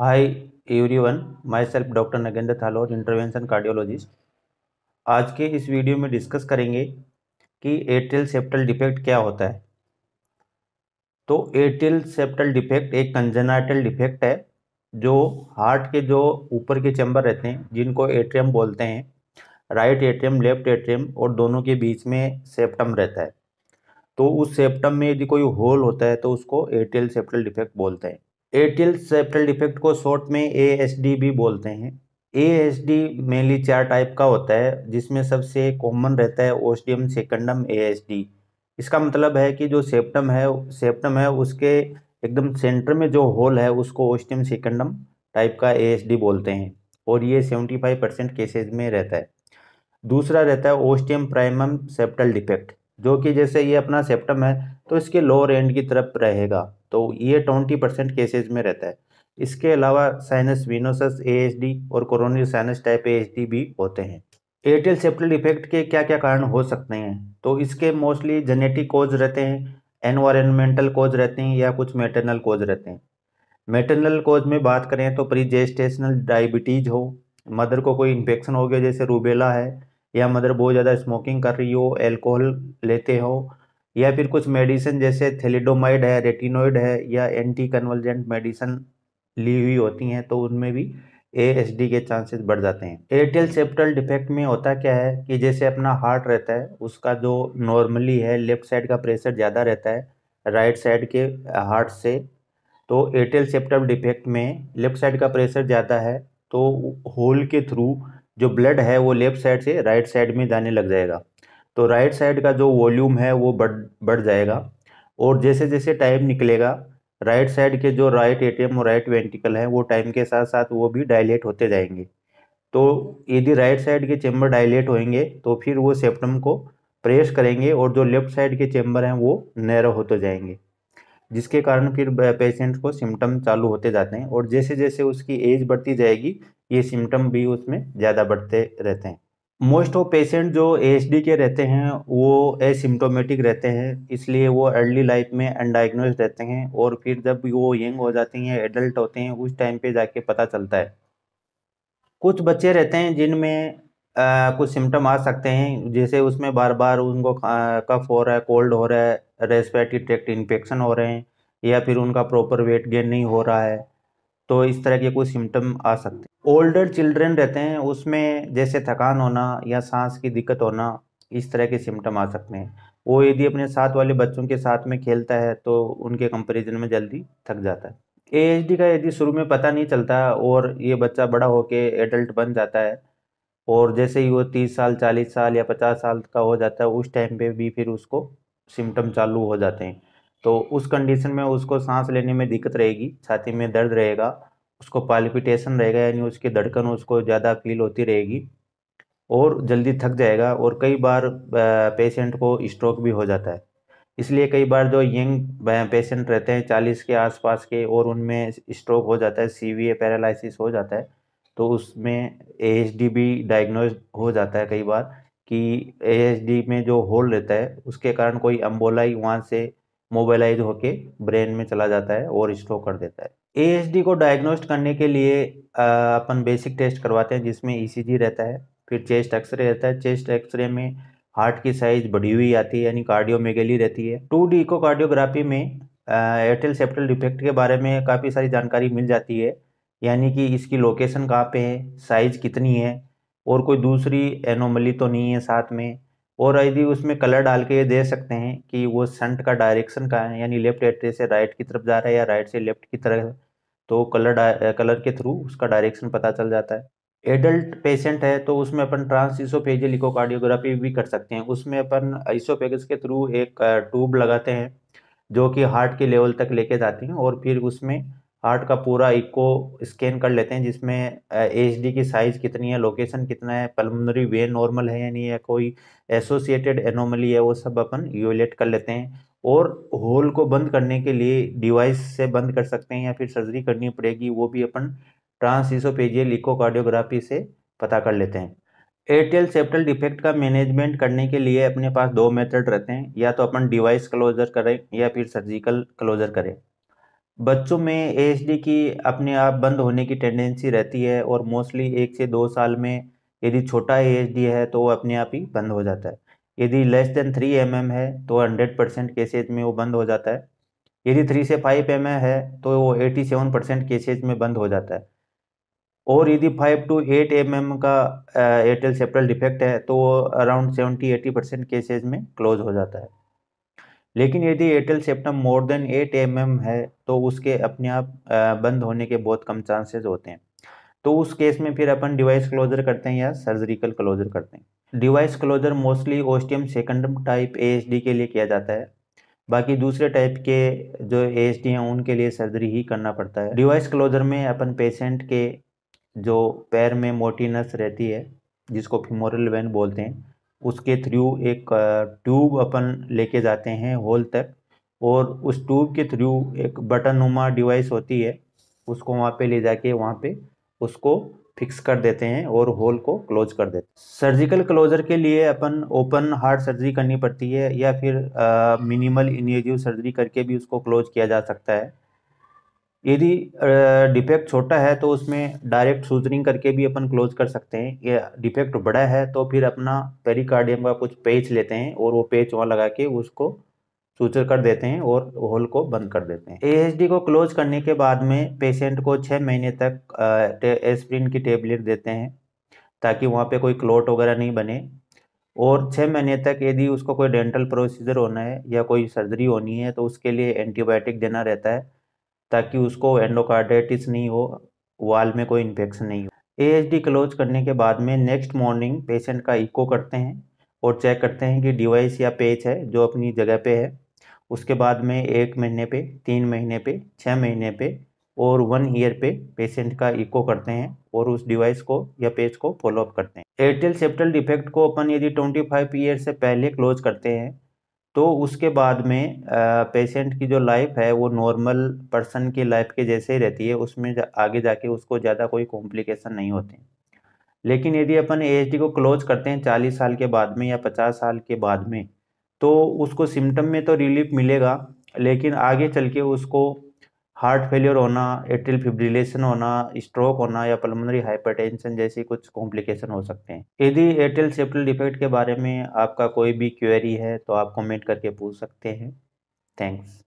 हाय everyone myself doctor Nagendra Thalor intervention cardiologist आज के इस वीडियो में डिस्कस करेंगे कि एट्रियल सेप्टल डिफेक्ट क्या होता है तो एट्रियल सेप्टल डिफेक्ट एक कंजनाइटल डिफेक्ट है जो हार्ट के जो ऊपर के चैम्बर रहते हैं जिनको एट्रियम बोलते हैं राइट एट्रियम लेफ्ट एट्रियम और दोनों के बीच में सेप्टम रहता है तो उस सेप्टम में यदि कोई होल होता है तो उसको एट्रियल सेप्टल डिफेक्ट बोलते हैं एटिल सेप्टल डिफेक्ट को शॉर्ट में ए भी बोलते हैं ए एस मेनली चार टाइप का होता है जिसमें सबसे कॉमन रहता है ओस्टियम सेकंडम ए इसका मतलब है कि जो सेप्टम है सेप्टम है उसके एकदम सेंटर में जो होल है उसको ओस्टियम सेकंडम टाइप का ए बोलते हैं और ये सेवेंटी फाइव परसेंट केसेज में रहता है दूसरा रहता है ओस्टियम प्राइमम सेप्टल डिफेक्ट जो कि जैसे ये अपना सेप्टम है तो इसके लोअर एंड की तरफ रहेगा तो ये ट्वेंटी परसेंट केसेज में रहता है इसके अलावा साइनस विनोसस एएसडी और कोरोनरी साइनस टाइप एएसडी भी होते हैं एयरटेल सेप्टल इफेक्ट के क्या क्या कारण हो सकते हैं तो इसके मोस्टली जेनेटिक कोज रहते हैं एनवायरमेंटल कोज रहते हैं या कुछ मेटरनल कोज रहते हैं मेटरनल कोज में बात करें तो प्रीजेस्टेशनल डायबिटीज़ हो मदर को कोई इन्फेक्शन हो गया जैसे रूबेला है या मदर बहुत ज़्यादा स्मोकिंग कर रही हो एल्कोहल लेते हो या फिर कुछ मेडिसिन जैसे थेलीडोमाइड है रेटिनोइड है या एंटी कन्वलजेंट मेडिसिन ली हुई होती हैं तो उनमें भी ए के चांसेस बढ़ जाते हैं एयरटेल सेप्टल डिफेक्ट में होता क्या है कि जैसे अपना हार्ट रहता है उसका जो नॉर्मली है लेफ्ट साइड का प्रेशर ज़्यादा रहता है राइट साइड के हार्ट से तो एयरटेल सेप्टल डिफेक्ट में लेफ्ट साइड का प्रेशर ज़्यादा है तो होल के थ्रू जो ब्लड है वो लेफ्ट साइड से राइट साइड में जाने लग जाएगा तो राइट साइड का जो वॉल्यूम है वो बढ़ बढ़ जाएगा और जैसे जैसे टाइम निकलेगा राइट साइड के जो राइट ए और राइट वेंटिकल हैं वो टाइम के साथ साथ वो भी डायलेट होते जाएंगे तो यदि राइट साइड के चैम्बर डायलेट होंगे तो फिर वो सेप्टम को प्रेस करेंगे और जो लेफ्ट साइड के चैम्बर हैं वो नैरो होते जाएंगे जिसके कारण फिर पेशेंट को सिम्टम चालू होते जाते हैं और जैसे जैसे उसकी एज बढ़ती जाएगी ये सिम्टम भी उसमें ज़्यादा बढ़ते रहते हैं मोस्ट ऑफ पेशेंट जो ए के रहते हैं वो एसिम्टोमेटिक रहते हैं इसलिए वो अर्ली लाइफ में अनडाइग्नोज रहते हैं और फिर जब वो यंग हो जाते हैं एडल्ट होते हैं उस टाइम पे जाके पता चलता है कुछ बच्चे रहते हैं जिनमें कुछ सिम्टम आ सकते हैं जैसे उसमें बार बार उनको कफ हो रहा है कोल्ड हो रहा है रेस्पेटरी ट्रैक्ट इन्फेक्शन हो रहे हैं या फिर उनका प्रॉपर वेट गेन नहीं हो रहा है तो इस तरह के कोई सिम्टम आ सकते हैं ओल्डर चिल्ड्रेन रहते हैं उसमें जैसे थकान होना या सांस की दिक्कत होना इस तरह के सिम्टम आ सकते हैं वो यदि अपने साथ वाले बच्चों के साथ में खेलता है तो उनके कंपेरिजन में जल्दी थक जाता है ए का यदि शुरू में पता नहीं चलता और ये बच्चा बड़ा होकर एडल्ट बन जाता है और जैसे ही वो तीस साल चालीस साल या पचास साल का हो जाता है उस टाइम पे भी फिर उसको सिम्टम चालू हो जाते हैं तो उस कंडीशन में उसको सांस लेने में दिक्कत रहेगी छाती में दर्द रहेगा उसको पालिपिटेशन रहेगा यानी उसकी धड़कन उसको ज़्यादा फील होती रहेगी और जल्दी थक जाएगा और कई बार पेशेंट को स्ट्रोक भी हो जाता है इसलिए कई बार जो यंग पेशेंट रहते हैं चालीस के आसपास के और उनमें स्ट्रोक हो जाता है सीवियर पैरालिसिस हो जाता है तो उसमें ए भी डायग्नोज हो जाता है कई बार कि ए में जो होल रहता है उसके कारण कोई अम्बोलाई वहाँ से मोबाइलाइज होके ब्रेन में चला जाता है और स्ट्रोक कर देता है ए को डायग्नोस्ट करने के लिए अपन बेसिक टेस्ट करवाते हैं जिसमें ई e रहता है फिर चेस्ट एक्सरे रहता है चेस्ट एक्सरे में हार्ट की साइज बढ़ी हुई आती है यानी कार्डियोमेगेली रहती है टू डी कार्डियोग्राफी में एयरटेल सेप्टल डिफेक्ट के बारे में काफ़ी सारी जानकारी मिल जाती है यानी कि इसकी लोकेशन कहाँ पे है साइज कितनी है और कोई दूसरी एनोमली तो नहीं है साथ में और यदि उसमें कलर डाल के ये दे सकते हैं कि वो सेंट का डायरेक्शन का है यानी लेफ्ट एट्रे से राइट की तरफ जा रहा है या राइट से लेफ्ट की तरफ तो कलर कलर के थ्रू उसका डायरेक्शन पता चल जाता है एडल्ट पेशेंट है तो उसमें अपन ट्रांस इसोफेजियल इकोकार्डियोग्राफी भी कर सकते हैं उसमें अपन इसोफेगस के थ्रू एक ट्यूब लगाते हैं जो कि हार्ट के लेवल तक लेके जाती हैं और फिर उसमें आर्ट का पूरा इको स्कैन कर लेते हैं जिसमें एच की साइज़ कितनी है लोकेशन कितना है पलमरी वे नॉर्मल है या नहीं है कोई एसोसिएटेड एनोमली है वो सब अपन यूलेट कर लेते हैं और होल को बंद करने के लिए डिवाइस से बंद कर सकते हैं या फिर सर्जरी करनी पड़ेगी वो भी अपन ट्रांसिसोपेजियल इकोकार्डियोग्राफी से पता कर लेते हैं एयरटेल सेप्टल डिफेक्ट का मैनेजमेंट करने के लिए अपने पास दो मेथड रहते हैं या तो अपन डिवाइस क्लोजर करें या फिर सर्जिकल क्लोजर करें बच्चों में ए की अपने आप बंद होने की टेंडेंसी रहती है और मोस्टली एक से दो साल में यदि छोटा ए है तो वो अपने आप ही बंद हो जाता है यदि less than three M mm है तो हंड्रेड परसेंट केसेज में वो बंद हो जाता है यदि थ्री से फाइव एम mm है तो वो एटी सेवन परसेंट केसेज में बंद हो जाता है और यदि five to eight M M का एयरटेल सेप्टल डिफेक्ट है तो वो around seventy eighty percent cases में क्लोज हो जाता है लेकिन यदि atrial septum more than eight M है तो उसके अपने आप बंद होने के बहुत कम चांसेस होते हैं तो उस केस में फिर अपन डिवाइस क्लोजर करते हैं या सर्जरिकल क्लोजर करते हैं device closure mostly ostium second type A के लिए किया जाता है बाकी दूसरे टाइप के जो ए हैं उनके लिए सर्जरी ही करना पड़ता है डिवाइस क्लोजर में अपन पेशेंट के जो पैर में मोटी नस रहती है जिसको फिमोरल वैन बोलते हैं उसके थ्रू एक ट्यूब अपन लेके जाते हैं होल तक और उस ट्यूब के थ्रू एक बटन नुमा डिवाइस होती है उसको वहाँ पे ले जाके वहाँ पे उसको फिक्स कर देते हैं और होल को क्लोज कर देते हैं सर्जिकल क्लोजर के लिए अपन ओपन हार्ट सर्जरी करनी पड़ती है या फिर मिनिमल इनिजिव सर्जरी करके भी उसको क्लोज किया जा सकता है यदि डिफेक्ट छोटा है तो उसमें डायरेक्ट सूजनिंग करके भी अपन क्लोज कर सकते हैं या डिफेक्ट बड़ा है तो फिर अपना पेरिकार्डियम का कुछ पेच लेते हैं और वो पेच वहाँ लगा के उसको सूचर कर देते हैं और होल को बंद कर देते हैं ए को क्लोज करने के बाद में पेशेंट को छः महीने तक एस्प्रिन की टेबलेट देते हैं ताकि वहाँ पे कोई क्लोट वगैरह नहीं बने और छः महीने तक यदि उसको कोई डेंटल प्रोसीजर होना है या कोई सर्जरी होनी है तो उसके लिए एंटीबायोटिक देना रहता है ताकि उसको एंडोकार्डाइटिस नहीं हो वाल में कोई इन्फेक्शन नहीं हो ए क्लोज करने के बाद में नेक्स्ट मॉर्निंग पेशेंट का इको करते हैं और चेक करते हैं कि डिवाइस या पेज है जो अपनी जगह पे है उसके बाद में एक महीने पे तीन महीने पे छः महीने पे और वन ईयर पे पेशेंट का इको करते हैं और उस डिवाइस को या पेज को फॉलोअप करते हैं एयरटेल सेप्टल डिफेक्ट को अपन यदि ट्वेंटी फाइव ईयर से पहले क्लोज करते हैं तो उसके बाद में पेशेंट की जो लाइफ है वो नॉर्मल पर्सन की लाइफ के जैसे ही रहती है उसमें जा, आगे जाके उसको ज़्यादा कोई कॉम्प्लिकेशन नहीं होते लेकिन यदि अपन ए को क्लोज करते हैं चालीस साल के बाद में या पचास साल के बाद में तो उसको सिम्टम में तो रिलीफ मिलेगा लेकिन आगे चल के उसको हार्ट फेलियर होना एट्रियल फिब्रिलेशन होना स्ट्रोक होना या पल्मोनरी हाइपरटेंशन जैसी कुछ कॉम्प्लिकेशन हो सकते हैं यदि एट्रियल सेप्टल डिफेक्ट के बारे में आपका कोई भी क्वेरी है तो आप कमेंट करके पूछ सकते हैं थैंक्स